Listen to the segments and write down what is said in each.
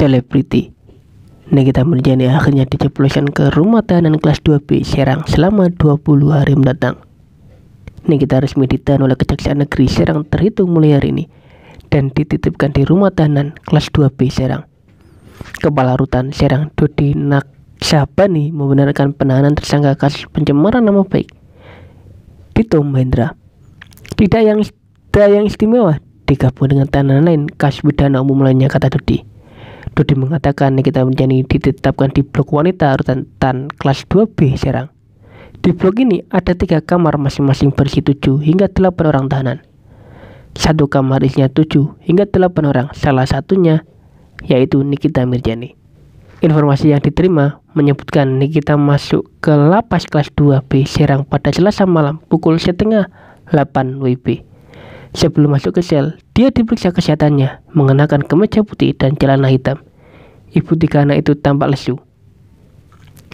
selebriti. Nikita Mirjani akhirnya dijebloskan ke rumah tahanan kelas 2B Serang selama 20 hari mendatang. Nikita resmi ditahan oleh Kejaksaan Negeri Serang terhitung mulai hari ini dan dititipkan di rumah tahanan kelas 2B Serang. Kepala Rutan Serang Dodi Naksabani membenarkan penahanan tersangka kasus pencemaran nama baik Dito Mahendra. Tidak yang tidak yang istimewa digabung dengan tahanan lain kasus pidana umum lainnya kata Dodi. Dodi mengatakan Nikita Mirzani ditetapkan di blok wanita rutan kelas 2B Serang. Di blok ini ada tiga kamar masing-masing berisi 7 hingga 8 orang tahanan. Satu kamar isinya 7 hingga 8 orang, salah satunya yaitu Nikita Mirzani. Informasi yang diterima menyebutkan Nikita masuk ke lapas kelas 2B Serang pada selasa malam pukul setengah 8 WIB. Sebelum masuk ke sel, dia diperiksa kesehatannya, mengenakan kemeja putih dan celana hitam. Ibu tiga anak itu tampak lesu.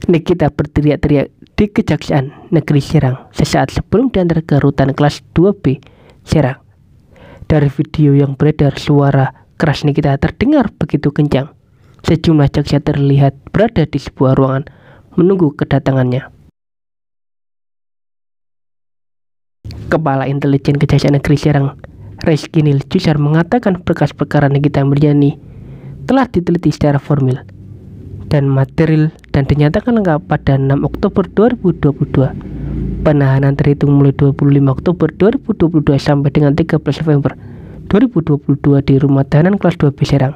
Nikita berteriak-teriak di Kejaksaan Negeri Serang sesaat sebelum diantar ke rutan kelas 2B Serang. Dari video yang beredar suara keras Nikita terdengar begitu kencang. Sejumlah jaksa terlihat berada di sebuah ruangan menunggu kedatangannya. Kepala Intelijen Kejaksaan Negeri Serang, Reski Nil Jusar mengatakan berkas perkara Nikita Mirjani telah diteliti secara formal dan material dan dinyatakan lengkap pada 6 Oktober 2022. Penahanan terhitung mulai 25 Oktober 2022 sampai dengan 13 November 2022 di rumah tahanan kelas 2B Serang.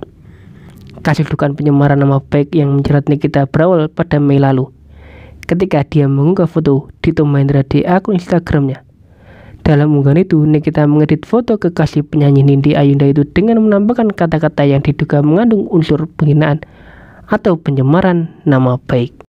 Kasus dugaan penyemaran nama baik yang menjerat Nikita berawal pada Mei lalu ketika dia mengunggah foto di Tomahendra di akun Instagramnya. Dalam unggahan itu, Nikita mengedit foto kekasih penyanyi Nindi Ayunda itu dengan menambahkan kata-kata yang diduga mengandung unsur penghinaan atau pencemaran nama baik.